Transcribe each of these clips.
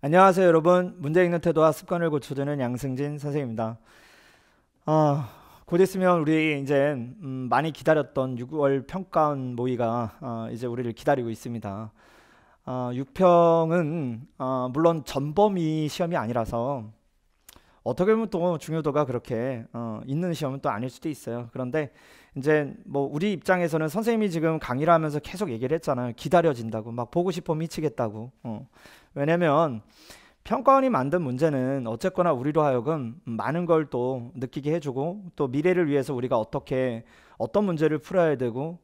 안녕하세요, 여러분. 문제 읽는 태도와 습관을 고쳐주는 양승진 선생입니다. 아, 곧 있으면 우리 이제 음, 많이 기다렸던 6월 평가원 모의가 아, 이제 우리를 기다리고 있습니다. 아, 6평은 아, 물론 전범위 시험이 아니라서 어떻게 보면 또 중요도가 그렇게 어, 있는 시험은 또 아닐 수도 있어요. 그런데 이제 뭐 우리 입장에서는 선생님이 지금 강의를 하면서 계속 얘기를 했잖아요. 기다려진다고 막 보고 싶어 미치겠다고. 어. 왜냐면 평가원이 만든 문제는 어쨌거나 우리로 하여금 많은 걸 또 느끼게 해주고 또 미래를 위해서 우리가 어떻게 어떤 문제를 풀어야 되고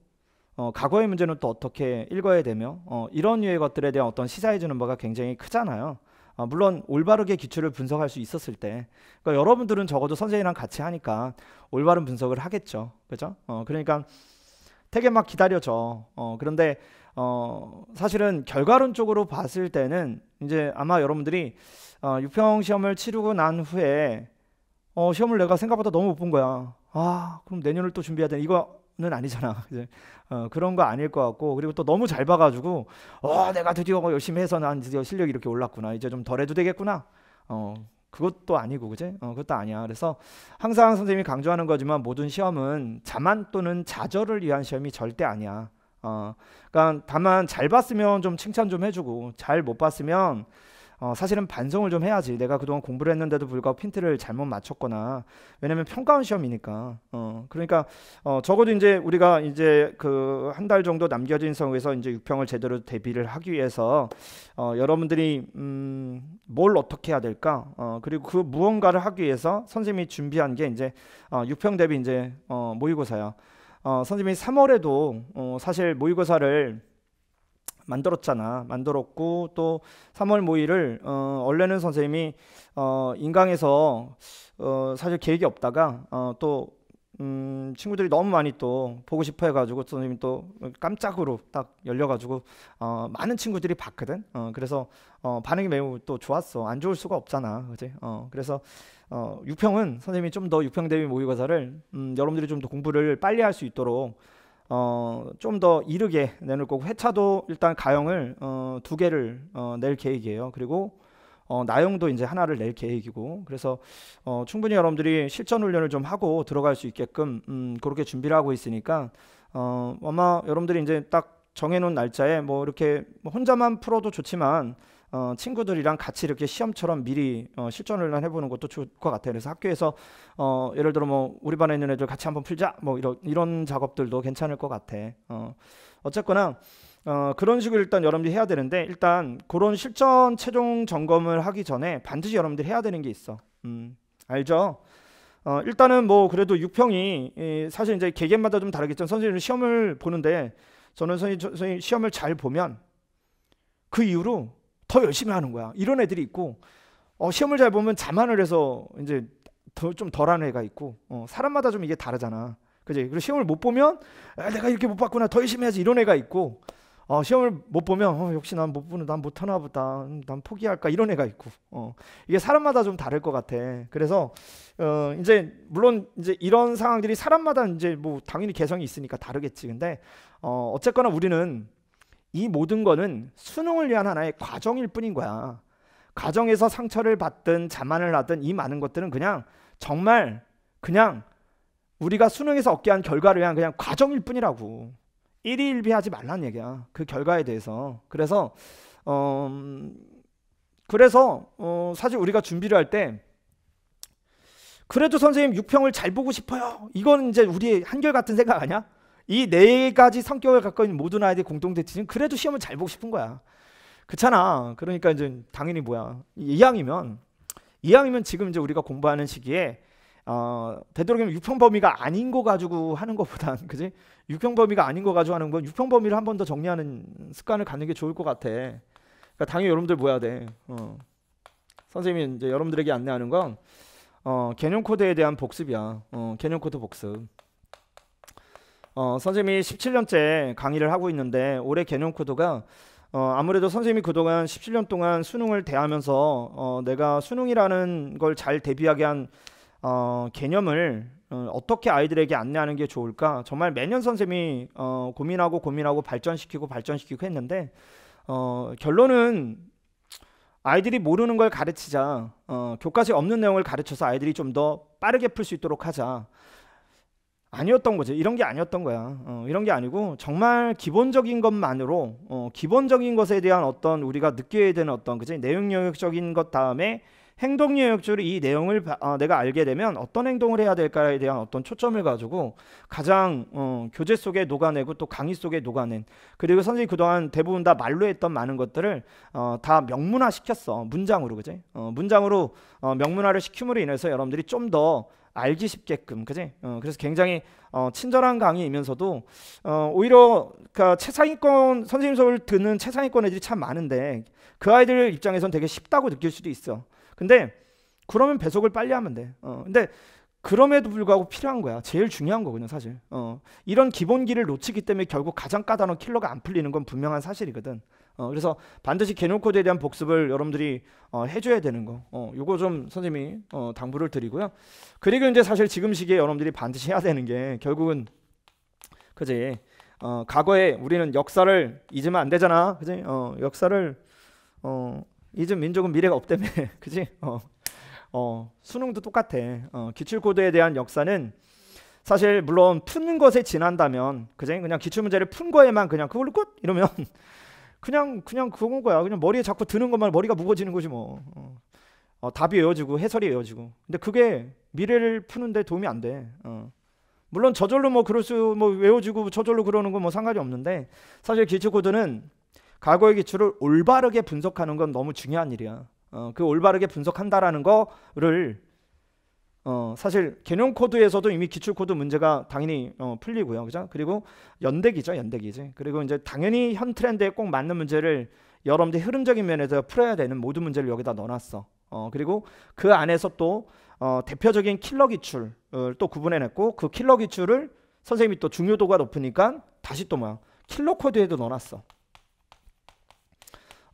어, 과거의 문제는 또 어떻게 읽어야 되며 어, 이런 유의 것들에 대한 어떤 시사해주는 바가 굉장히 크잖아요. 어, 물론 올바르게 기출을 분석할 수 있었을 때 그러니까 여러분들은 적어도 선생님이랑 같이 하니까 올바른 분석을 하겠죠 그죠 어, 그러니까 되게 막 기다려져 어, 그런데 어, 사실은 결과론쪽으로 봤을 때는 이제 아마 여러분들이 어, 유평 시험을 치르고 난 후에 어, 시험을 내가 생각보다 너무 못 본 거야 아 그럼 내년을 또 준비해야 돼 이거 는 아니잖아. 이제 어, 그런 거 아닐 것 같고 그리고 또 너무 잘 봐가지고 어 내가 드디어 뭐 열심히 해서 난 드디어 실력이 이렇게 올랐구나 이제 좀 덜해도 되겠구나 어 그것도 아니고 그제 어 그것도 아니야 그래서 항상 선생님이 강조하는 거지만 모든 시험은 자만 또는 좌절을 위한 시험이 절대 아니야 어 그러니까 다만 잘 봤으면 좀 칭찬 좀 해주고 잘 못 봤으면 어, 사실은 반성을 좀 해야지. 내가 그동안 공부를 했는데도 불구하고 핀트를 잘못 맞췄거나 왜냐면 평가원 시험이니까. 어, 그러니까 어, 적어도 이제 우리가 이제 그 한 달 정도 남겨진 상황에서 이제 6평을 제대로 대비를 하기 위해서 어, 여러분들이 음, 뭘 어떻게 해야 될까? 어, 그리고 그 무언가를 하기 위해서 선생님이 준비한 게 이제 어, 육평 대비 이제 어, 모의고사야. 어, 선생님이 3월에도 어, 사실 모의고사를 만들었잖아. 만들었고 또 3월 모의를 어, 원래는 선생님이 어, 인강에서 어, 사실 계획이 없다가 어, 또 음, 친구들이 너무 많이 또 보고 싶어 해가지고 선생님이 또 깜짝으로 딱 열려가지고 어, 많은 친구들이 봤거든. 어, 그래서 어, 반응이 매우 또 좋았어. 안 좋을 수가 없잖아, 그지? 어, 그래서 어, 육평은 선생님이 좀더 육평 대비 모의고사를 음, 여러분들이 좀 더 공부를 빨리 할 수 있도록 어, 좀 더 이르게 내놓을 거고 회차도 일단 가형을 어, 두 개를 어, 낼 계획이에요. 그리고 어, 나용도 이제 하나를 낼 계획이고 그래서 어, 충분히 여러분들이 실전 훈련을 좀 하고 들어갈 수 있게끔 음, 그렇게 준비를 하고 있으니까 어, 아마 여러분들이 이제 딱 정해놓은 날짜에 뭐 이렇게 혼자만 풀어도 좋지만 어, 친구들이랑 같이 이렇게 시험처럼 미리 어, 실전을 해보는 것도 좋을 것 같아요. 그래서 학교에서 어, 예를 들어 뭐 우리 반에 있는 애들 같이 한번 풀자 뭐 이런 이런 작업들도 괜찮을 것 같아. 어, 어쨌거나 어, 그런 식으로 일단 여러분들이 해야 되는데 일단 그런 실전 최종 점검을 하기 전에 반드시 여러분들이 해야 되는 게 있어. 음, 알죠? 어, 일단은 뭐 그래도 6평이 이, 사실 이제 개개마다 좀 다르겠지만 선생님은 시험을 보는데 저는 선생님, 선생님 시험을 잘 보면 그 이후로 더 열심히 하는 거야. 이런 애들이 있고 어, 시험을 잘 보면 자만을 해서 이제 더, 좀 덜한 애가 있고 어, 사람마다 좀 이게 다르잖아. 그지? 그리고 시험을 못 보면 아, 내가 이렇게 못 봤구나 더 열심히 해야지 이런 애가 있고 어, 시험을 못 보면 어, 역시 난 못 보는 난 못하나 보다 음, 난 포기할까 이런 애가 있고 어, 이게 사람마다 좀 다를 것 같아 그래서 어, 이제 물론 이제 이런 상황들이 사람마다 이제 뭐 당연히 개성이 있으니까 다르겠지 근데 어, 어쨌거나 우리는 이 모든 거는 수능을 위한 하나의 과정일 뿐인 거야. 과정에서 상처를 받든 자만을 하든 이 많은 것들은 그냥 정말 그냥 우리가 수능에서 얻게 한 결과를 위한 그냥 과정일 뿐이라고. 일희일비하지 말란 얘기야. 그 결과에 대해서. 그래서 어 그래서 어 사실 우리가 준비를 할 때 그래도 선생님 육평을잘 보고 싶어요. 이건 이제 우리 한결같은 생각 아니야? 이네 가지 성격을 갖고 있는 모든 아이들이 공동대체는 그래도 시험을 잘 보고 싶은 거야. 그렇잖아. 그러니까 이제 당연히 뭐야. 이왕이면 이왕이면 지금 이제 우리가 공부하는 시기에 어, 되도록이면 육평 범위가 아닌 거 가지고 하는 것보단 그지? 육평 범위가 아닌 거 가지고 하는 건 육평 범위를 한 번 더 정리하는 습관을 갖는 게 좋을 것 같아. 그러니까 당연히 여러분들 뭐야 돼. 어. 선생님이 이제 여러분들에게 안내하는 건 어, 개념 코드에 대한 복습이야. 어, 개념 코드 복습. 어, 선생님이 17년째 강의를 하고 있는데 올해 개념 코드가 어, 아무래도 선생님이 그동안 17년 동안 수능을 대하면서 어, 내가 수능이라는 걸 잘 대비하게 한 어, 개념을 어, 떻게 아이들에게 안내하는 게 좋을까 정말 매년 선생님이 어, 고민하고 고민하고 발전시키고 발전시키고 했는데 어, 결론은 아이들이 모르는 걸 가르치자 어, 교과서에 없는 내용을 가르쳐서 아이들이 좀 더 빠르게 풀 수 있도록 하자 아니었던 거죠 이런 게 아니었던 거야. 어, 이런 게 아니고 정말 기본적인 것만으로 어, 기본적인 것에 대한 어떤 우리가 느껴야 되는 어떤 그지 내용 영역적인 것 다음에 행동 영역적으로 이 내용을 어, 내가 알게 되면 어떤 행동을 해야 될까에 대한 어떤 초점을 가지고 가장 어, 교재 속에 녹아내고 또 강의 속에 녹아낸 그리고 선생님 그동안 대부분 다 말로 했던 많은 것들을 어, 다 명문화 시켰어 문장으로 그지 어, 문장으로 어, 명문화를 시킴으로 인해서 여러분들이 좀더 알기 쉽게끔 그지? 어, 그래서 굉장히 어, 친절한 강의이면서도 어, 오히려 그 최상위권 선생님 수업을 듣는 최상위권 애들이 참 많은데 그 아이들 입장에선 되게 쉽다고 느낄 수도 있어. 근데 그러면 배속을 빨리 하면 돼. 어, 근데 그럼에도 불구하고 필요한 거야. 제일 중요한 거거든요, 사실. 어, 이런 기본기를 놓치기 때문에 결국 가장 까다로운 킬러가 안 풀리는 건 분명한 사실이거든. 어, 그래서 반드시 개념 코드에 대한 복습을 여러분들이 어, 해줘야 되는 거. 어, 요거 좀 선생님이 어, 당부를 드리고요. 그리고 이제 사실 지금 시기에 여러분들이 반드시 해야 되는 게 결국은 그지. 어, 과거에 우리는 역사를 잊으면 안 되잖아. 그지? 어, 역사를 어, 잊은 민족은 미래가 없다며. 그지? 어, 어, 수능도 똑같아. 어, 기출 코드에 대한 역사는 사실 물론 푸는 것에 지난다면 그지? 그냥 기출 문제를 푼 거에만 그냥 그걸로 끝 이러면 그냥 그냥 그건 거야. 그냥 머리에 자꾸 드는 것만 머리가 무거워지는 거지 뭐. 어. 어. 답이 외워지고 해설이 외워지고. 근데 그게 미래를 푸는데 도움이 안 돼. 어. 물론 저절로 뭐 그럴 수 뭐 외워지고 저절로 그러는 건 뭐 상관이 없는데 사실 기초 코드는 과거의 기초를 올바르게 분석하는 건 너무 중요한 일이야. 어, 그 올바르게 분석한다라는 거를 어, 사실 개념 코드에서도 이미 기출 코드 문제가 당연히 어, 풀리고요. 그죠? 그리고 연대기죠. 연대기지. 그리고 이제 당연히 현 트렌드에 꼭 맞는 문제를 여러분들 흐름적인 면에서 풀어야 되는 모든 문제를 여기다 넣어놨어. 어, 그리고 그 안에서 또 어, 대표적인 킬러 기출을 또 구분해냈고 그 킬러 기출을 선생님이 또 중요도가 높으니까 다시 또 뭐야 킬러 코드에도 넣어놨어.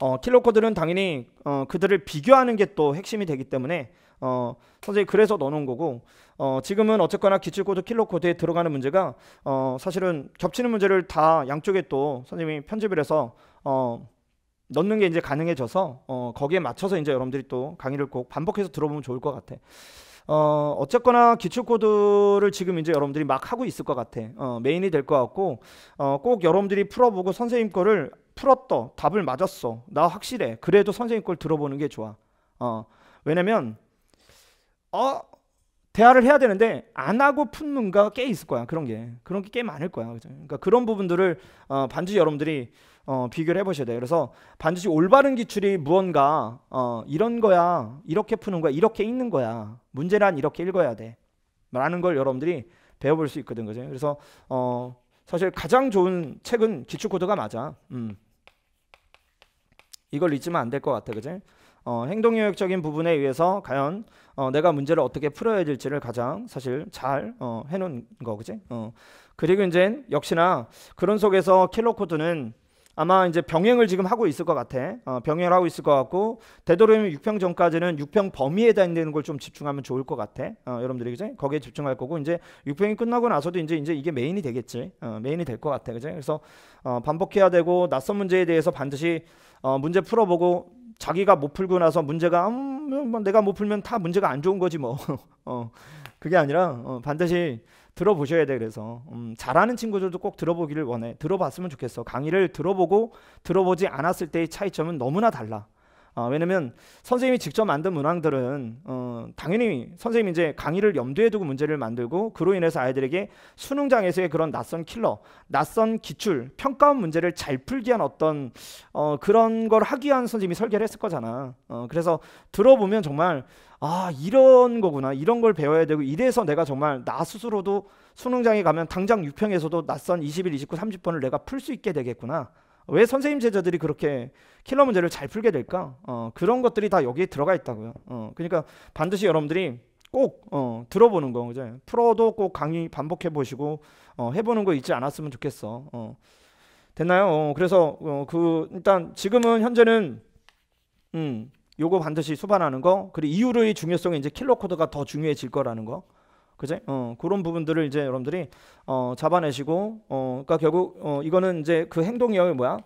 어, 킬러 코드는 당연히 어, 그들을 비교하는 게 또 핵심이 되기 때문에 어, 선생님 그래서 넣어놓은 거고 어, 지금은 어쨌거나 기출코드 킬러코드에 들어가는 문제가 어, 사실은 겹치는 문제를 다 양쪽에 또 선생님이 편집을 해서 어, 넣는 게 이제 가능해져서 어, 거기에 맞춰서 이제 여러분들이 또 강의를 꼭 반복해서 들어보면 좋을 것 같아. 어, 어쨌거나 기출코드를 지금 이제 여러분들이 막 하고 있을 것 같아. 어, 메인이 될 것 같고, 어, 꼭 여러분들이 풀어보고 선생님 거를 풀었어. 답을 맞았어. 나 확실해. 그래도 선생님 걸 들어보는 게 좋아. 어, 왜냐면, 어 대화를 해야 되는데 안 하고 푼 문가가 꽤 있을 거야 그런 게 그런 게 꽤 많을 거야 그죠? 그러니까 그런 부분들을 어, 반드시 여러분들이 어, 비교를 해보셔야 돼요 그래서 반드시 올바른 기출이 무언가 어, 이런 거야 이렇게 푸는 거야 이렇게 읽는 거야 문제란 이렇게 읽어야 돼 라는 걸 여러분들이 배워볼 수 있거든 그죠? 그래서 어, 사실 가장 좋은 책은 기출 코드가 맞아 음. 이걸 잊으면 안 될 것 같아 그죠? 어, 행동영역적인 부분에 의해서 과연 어, 내가 문제를 어떻게 풀어야 될지를 가장 사실 잘 어, 해놓은 거 그지? 어. 그리고 이제 역시나 그런 속에서 킬러 코드는 아마 이제 병행을 지금 하고 있을 것 같아. 어, 병행을 하고 있을 것 같고 되도록이면 6평 전까지는 6평 범위에 해당는걸좀 집중하면 좋을 것 같아. 어, 여러분들이 그제 거기에 집중할 거고 이제 6평이 끝나고 나서도 이제 이제 이게 메인이 되겠지. 어, 메인이 될 것 같아. 그제 그래서 어, 반복해야 되고 낯선 문제에 대해서 반드시 어, 문제 풀어보고 자기가 못 풀고 나서 문제가 음, 뭐, 뭐 내가 못 풀면 다 문제가 안 좋은 거지 뭐. 어, 그게 아니라 어, 반드시 들어보셔야 돼 그래서 음, 잘하는 친구들도 꼭 들어보기를 원해 들어봤으면 좋겠어 강의를 들어보고 들어보지 않았을 때의 차이점은 너무나 달라 어, 왜냐면 선생님이 직접 만든 문항들은 어, 당연히 선생님이 제 강의를 염두에 두고 문제를 만들고 그로 인해서 아이들에게 수능장에서의 그런 낯선 킬러, 낯선 기출, 평가원 문제를 잘 풀기 위한 어떤 어, 그런 걸 하기 위한 선생님이 설계를 했을 거잖아. 어, 그래서 들어보면 정말 아 이런 거구나 이런 걸 배워야 되고 이래서 내가 정말 나 스스로도 수능장에 가면 당장 6평에서도 낯선 21, 29, 30번을 내가 풀 수 있게 되겠구나. 왜 선생님 제자들이 그렇게 킬러 문제를 잘 풀게 될까? 어, 그런 것들이 다 여기에 들어가 있다고요. 어, 그러니까 반드시 여러분들이 꼭 어, 들어보는 거 이제 풀어도 꼭 강의 반복해 보시고 어, 해보는 거 잊지 않았으면 좋겠어. 어. 됐나요? 어, 그래서 어, 그 일단 지금은 현재는 음, 요거 반드시 수반하는 거 그리고 이유의 중요성이 이제 킬러 코드가 더 중요해질 거라는 거. 그제? 어, 그런 부분들을 이제 여러분들이 어, 잡아내시고 어, 그러니까 결국 어, 이거는 이제 그 행동 영역이 뭐야?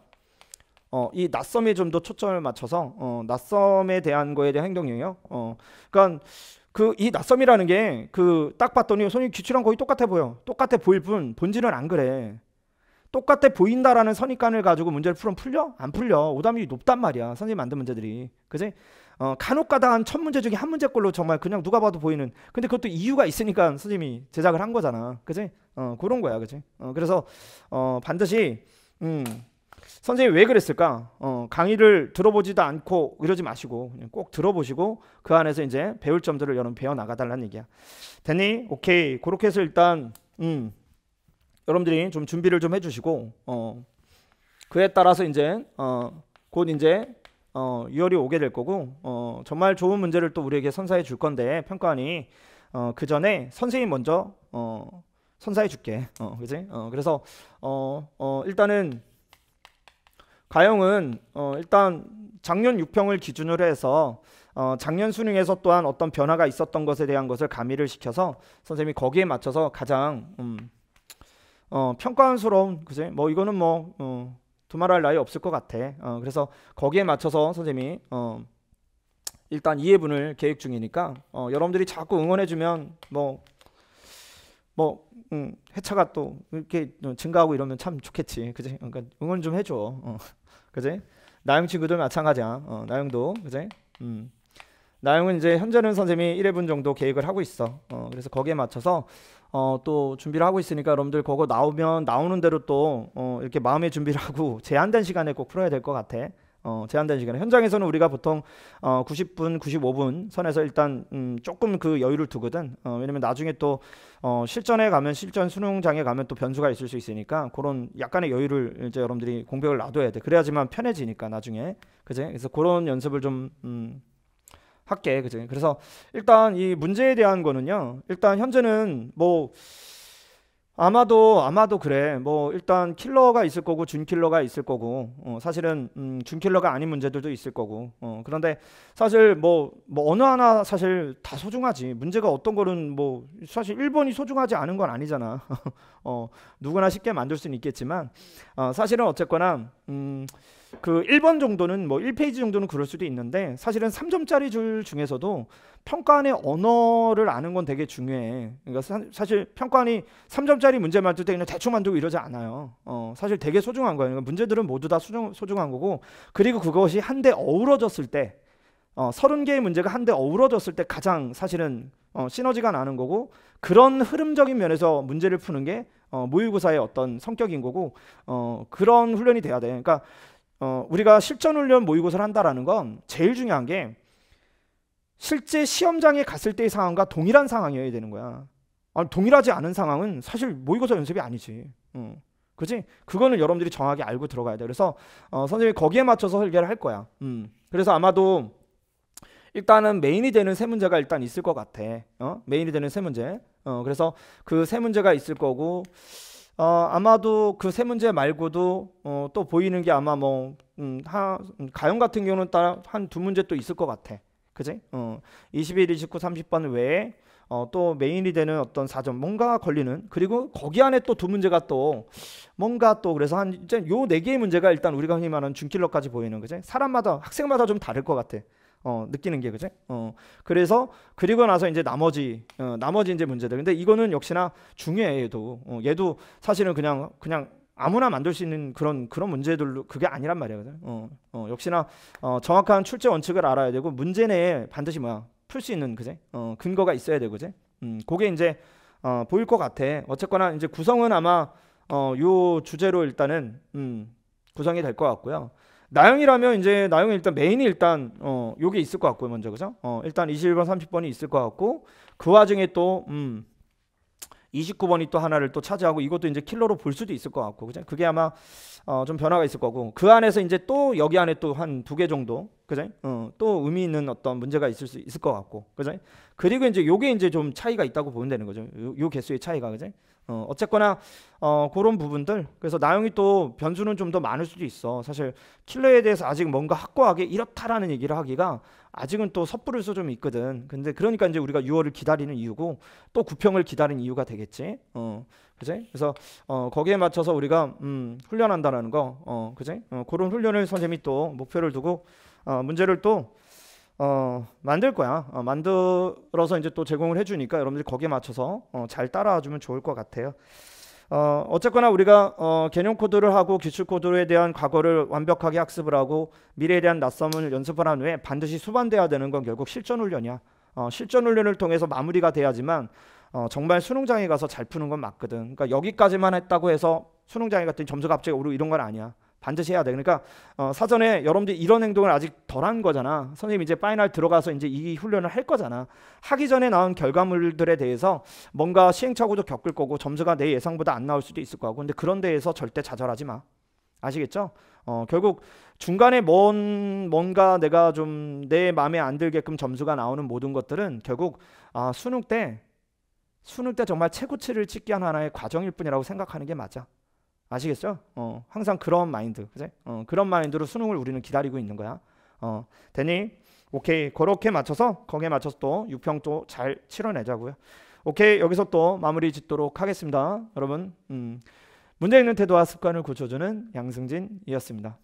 어, 이 낯섦에 좀 더 초점을 맞춰서 어, 낯섦에 대한 거에 대한 행동 영역. 어, 그러니까 그이 낯섦이라는 게 그 딱 봤더니 손이 귀치랑 거의 똑같아 보여. 똑같아 보일 뿐 본질은 안 그래. 똑같아 보인다라는 선입관을 가지고 문제를 풀면 풀려? 안 풀려. 오답률이 높단 말이야. 선생님 만든 문제들이. 그지? 어, 간혹가다 한 첫 문제 중에 한 문제꼴로 정말 그냥 누가 봐도 보이는. 근데 그것도 이유가 있으니까 선생님이 제작을 한 거잖아. 그지? 어, 그런 거야. 그지? 어, 그래서 어, 반드시 음, 선생님이 왜 그랬을까? 어, 강의를 들어보지도 않고 이러지 마시고 꼭 들어보시고 그 안에서 이제 배울 점들을 여러분 배워 나가달라는 얘기야. 됐니? 오케이. 그렇게 해서 일단 음, 여러분들이 좀 준비를 좀 해주시고 어, 그에 따라서 이제 어, 곧 이제 어, 2월이 오게 될 거고 어, 정말 좋은 문제를 또 우리에게 선사해 줄 건데 평가원이 어, 그 전에 선생님 먼저 어, 선사해 줄게 어, 그지? 어, 그래서 어, 어, 일단은 가영은 어, 일단 작년 6평을 기준으로 해서 어, 작년 수능에서 또한 어떤 변화가 있었던 것에 대한 것을 가미를 시켜서 선생님이 거기에 맞춰서 가장 음, 어, 평가원스러운 그지? 뭐 이거는 뭐 어, 두말할 나위 없을 것 같아. 어, 그래서 거기에 맞춰서 선생님이 어, 일단 이해분을 계획 중이니까 어, 여러분들이 자꾸 응원해주면 뭐뭐 뭐, 음, 회차가 또 이렇게 증가하고 이러면 참 좋겠지, 그지? 그러니까 응원 좀 해줘, 어, 그지? 나영 친구들 마찬가지야. 어, 나영도 그지? 음. 나영은 이제 현재는 선생님이 1회분 정도 계획을 하고 있어. 어, 그래서 거기에 맞춰서 어, 또 준비를 하고 있으니까 여러분들 그거 나오면 나오는 대로 또 어, 이렇게 마음의 준비를 하고 제한된 시간에 꼭 풀어야 될 것 같아. 어, 제한된 시간에 현장에서는 우리가 보통 어, 90분, 95분 선에서 일단 음, 조금 그 여유를 두거든. 어, 왜냐면 나중에 또 어, 실전에 가면 실전 수능장에 가면 또 변수가 있을 수 있으니까 그런 약간의 여유를 이제 여러분들이 공백을 놔둬야 돼. 그래야지만 편해지니까 나중에 그제 그래서 그런 연습을 좀 음, 할게 그지 그래서 일단 이 문제에 대한 거는요 일단 현재는 뭐 아마도 아마도 그래 뭐 일단 킬러가 있을 거고 준킬러가 있을 거고 어, 사실은 음, 준킬러가 아닌 문제들도 있을 거고 어, 그런데 사실 뭐, 뭐 어느 하나 사실 다 소중하지 문제가 어떤 거는 뭐 사실 일본이 소중하지 않은 건 아니잖아 어, 누구나 쉽게 만들 수는 있겠지만 어, 사실은 어쨌거나 음, 그 1번 정도는 뭐 1페이지 정도는 그럴 수도 있는데 사실은 3점짜리 줄 중에서도 평가안의 언어를 아는 건 되게 중요해. 그러니까 사, 실 평가안이 3점짜리 문제 만들 때 그냥 대충 만들고 이러지 않아요. 어, 사실 되게 소중한 거예요. 그러니까 문제들은 모두 다 소중, 소중한 거고 그리고 그것이 한데 어우러졌을 때 어, 30개의 문제가 한데 어우러졌을 때 가장 사실은 어, 시너지가 나는 거고 그런 흐름적인 면에서 문제를 푸는 게 어, 모의고사의 어떤 성격인 거고 어, 그런 훈련이 돼야 돼. 그러니까 어, 우리가 실전훈련 모의고사를 한다라는 건 제일 중요한 게 실제 시험장에 갔을 때의 상황과 동일한 상황이어야 되는 거야. 아니, 동일하지 않은 상황은 사실 모의고사 연습이 아니지. 어. 그지? 그거는 여러분들이 정확히 알고 들어가야 돼. 그래서 어, 선생님이 거기에 맞춰서 설계를 할 거야. 음. 그래서 아마도 일단은 메인이 되는 세 문제가 일단 있을 것 같아. 어? 메인이 되는 세 문제. 어, 그래서 그 세 문제가 있을 거고 어, 아마도 그 세 문제 말고도 어, 또 보이는 게 아마 뭐 음, 하, 음, 가용 같은 경우는 따라 한두 문제 또 있을 것 같아. 그지? 어, 21, 29, 30번 외에 어, 또 메인이 되는 어떤 사전 뭔가 걸리는 그리고 거기 안에 또 두 문제가 또 뭔가 또 그래서 한 이제 요 네 개의 문제가 일단 우리가 흔히 말하는 중킬러까지 보이는 그지 사람마다 학생마다 좀 다를 것 같아. 어, 느끼는 게 그지? 어, 그래서 그리고 나서 이제 나머지 어, 나머지 이제 문제들. 근데 이거는 역시나 중요해 얘도. 어, 얘도 사실은 그냥 그냥 아무나 만들 수 있는 그런 그런 문제들로 그게 아니란 말이거든. 어, 어, 역시나 어, 정확한 출제 원칙을 알아야 되고 문제 내에 반드시 뭐야 풀 수 있는 그제 어, 근거가 있어야 되고 그제. 음, 그게 이제 어, 보일 것 같아. 어쨌거나 이제 구성은 아마 어, 요 주제로 일단은 음, 구성이 될 것 같고요. 나영이라면 이제 나영이 일단 메인이 일단 어 요게 있을 것 같고요 먼저 그죠? 어 일단 21번 30번이 있을 것 같고 그 와중에 또 음, 29번이 또 하나를 또 차지하고 이것도 이제 킬러로 볼 수도 있을 것 같고 그죠? 그게 아마 어, 좀 변화가 있을 거고 그 안에서 이제 또 여기 안에 또 한 두 개 정도 그죠? 어, 또 의미 있는 어떤 문제가 있을 수 있을 것 같고 그죠? 그리고 이제 요게 이제 좀 차이가 있다고 보면 되는 거죠. 요, 요 개수의 차이가 그죠? 어, 어쨌거나 어, 그런 부분들 그래서 나영이 또 변수는 좀 더 많을 수도 있어 사실 킬러에 대해서 아직 뭔가 확고하게 이렇다라는 얘기를 하기가 아직은 또 섣부를 수 좀 있거든 근데 그러니까 이제 우리가 6월을 기다리는 이유고 또 구평을 기다리는 이유가 되겠지 어 그지 그래서 어, 거기에 맞춰서 우리가 음, 훈련한다라는 거어 그지 어, 그런 훈련을 선생님이 또 목표를 두고 어, 문제를 또 어, 만들 거야. 어, 만들어서 이제 또 제공을 해주니까 여러분들이 거기에 맞춰서 어, 잘 따라와 주면 좋을 것 같아요. 어, 어쨌거나 우리가 어, 개념 코드를 하고 기출 코드에 대한 과거를 완벽하게 학습을 하고 미래에 대한 낯섦을 연습을 한 후에 반드시 수반돼야 되는 건 결국 실전 훈련이야. 어, 실전 훈련을 통해서 마무리가 돼야지만 어, 정말 수능장에 가서 잘 푸는 건 맞거든. 그러니까 여기까지만 했다고 해서 수능장에 갔더니 점수가 갑자기 오르고 이런 건 아니야. 반드시 해야 돼. 그러니까 어, 사전에 여러분들이 이런 행동을 아직 덜 한 거잖아. 선생님 이제 파이널 들어가서 이제 이 훈련을 할 거잖아. 하기 전에 나온 결과물들에 대해서 뭔가 시행착오도 겪을 거고 점수가 내 예상보다 안 나올 수도 있을 거고. 근데 그런 데에서 절대 좌절하지 마. 아시겠죠? 어, 결국 중간에 뭔 뭔가 내가 좀 내 마음에 안 들게끔 점수가 나오는 모든 것들은 결국 아, 수능 때 수능 때 정말 최고치를 찍기 한 하나의 과정일 뿐이라고 생각하는 게 맞아. 아시겠죠? 어, 항상 그런 마인드, 그제? 어, 그런 마인드로 수능을 우리는 기다리고 있는 거야. 어, 되니? 오케이, 그렇게 맞춰서 거기에 맞춰서 또 유평도 잘 치러내자고요. 오케이, 여기서 또 마무리 짓도록 하겠습니다. 여러분, 음, 문제 있는 태도와 습관을 고쳐주는 양승진이었습니다.